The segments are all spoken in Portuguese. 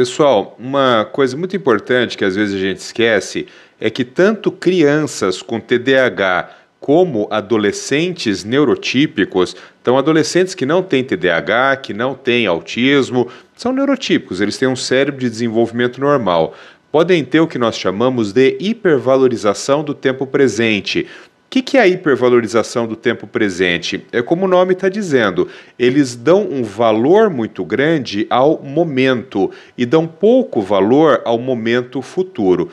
Pessoal, uma coisa muito importante que às vezes a gente esquece é que tanto crianças com TDAH como adolescentes neurotípicos, então adolescentes que não têm TDAH, que não têm autismo, são neurotípicos, eles têm um cérebro de desenvolvimento normal podem ter o que nós chamamos de hipervalorização do tempo presente. O que, que é a hipervalorização do tempo presente? É como o nome está dizendo, eles dão um valor muito grande ao momento e dão pouco valor ao momento futuro.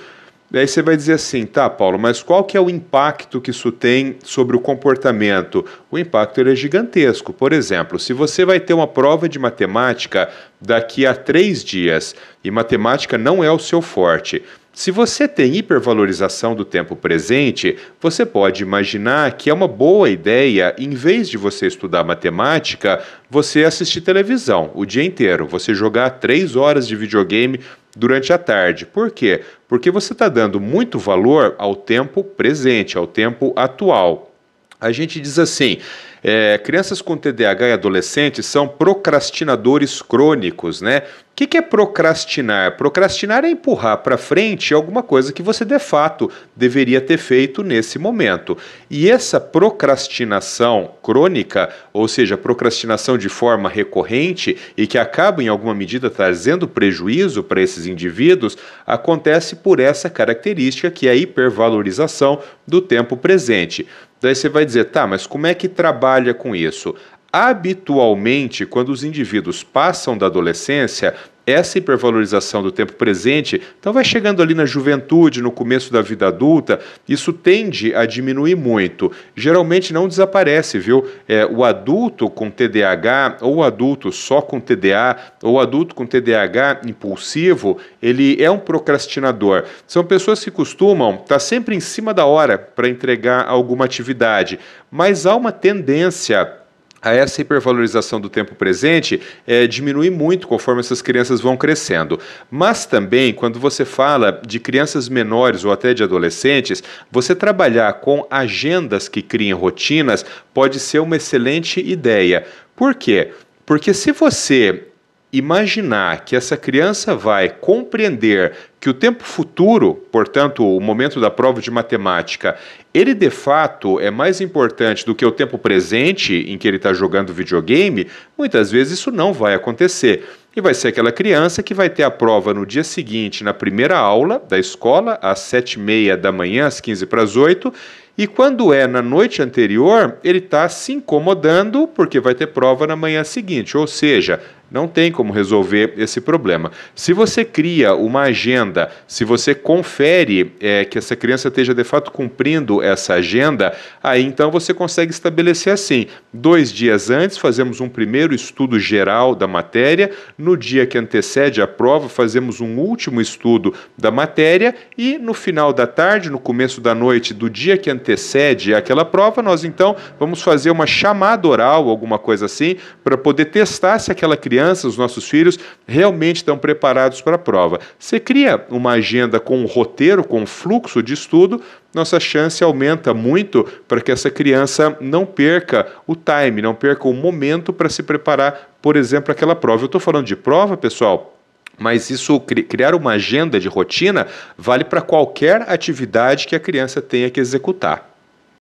Daí você vai dizer assim, tá, Paulo, mas qual que é o impacto que isso tem sobre o comportamento? O impacto ele é gigantesco. Por exemplo, se você vai ter uma prova de matemática daqui a três dias e matemática não é o seu forte, se você tem hipervalorização do tempo presente, você pode imaginar que é uma boa ideia, em vez de você estudar matemática, você assistir televisão o dia inteiro, você jogar três horas de videogame durante a tarde. Por quê? Porque você está dando muito valor ao tempo presente, ao tempo atual. A gente diz assim: é, crianças com TDAH e adolescentes são procrastinadores crônicos, né? O que, que é procrastinar? Procrastinar é empurrar para frente alguma coisa que você de fato deveria ter feito nesse momento. E essa procrastinação crônica, ou seja, procrastinação de forma recorrente e que acaba em alguma medida trazendo prejuízo para esses indivíduos, acontece por essa característica que é a hipervalorização do tempo presente. Daí você vai dizer, tá, mas como é que trabalha com isso? habitualmente, quando os indivíduos passam da adolescência, essa hipervalorização do tempo presente, então vai chegando ali na juventude, no começo da vida adulta, isso tende a diminuir muito. Geralmente não desaparece, viu? É, o adulto com TDAH, ou o adulto só com TDA, ou o adulto com TDAH impulsivo, ele é um procrastinador. São pessoas que costumam estar tá sempre em cima da hora para entregar alguma atividade, mas há uma tendência a essa hipervalorização do tempo presente é, diminui muito conforme essas crianças vão crescendo. Mas também, quando você fala de crianças menores ou até de adolescentes, você trabalhar com agendas que criem rotinas pode ser uma excelente ideia. Por quê? Porque se você imaginar que essa criança vai compreender que o tempo futuro, portanto, o momento da prova de matemática, ele de fato é mais importante do que o tempo presente em que ele está jogando videogame, muitas vezes isso não vai acontecer. E vai ser aquela criança que vai ter a prova no dia seguinte, na primeira aula da escola, às sete e meia da manhã, às 15 para as 8, e quando é na noite anterior, ele está se incomodando porque vai ter prova na manhã seguinte. Ou seja, não tem como resolver esse problema. Se você cria uma agenda, se você confere é, que essa criança esteja de fato cumprindo essa agenda, aí então você consegue estabelecer assim: dois dias antes fazemos um primeiro estudo geral da matéria, no dia que antecede a prova fazemos um último estudo da matéria e no final da tarde, no começo da noite do dia que antecede aquela prova, nós então vamos fazer uma chamada oral, alguma coisa assim, para poder testar se aquela criança crianças, os nossos filhos, realmente estão preparados para a prova. Você cria uma agenda com um roteiro, com um fluxo de estudo, nossa chance aumenta muito para que essa criança não perca o time, não perca o momento para se preparar, por exemplo, aquela prova. Eu estou falando de prova, pessoal, mas isso, criar uma agenda de rotina, vale para qualquer atividade que a criança tenha que executar.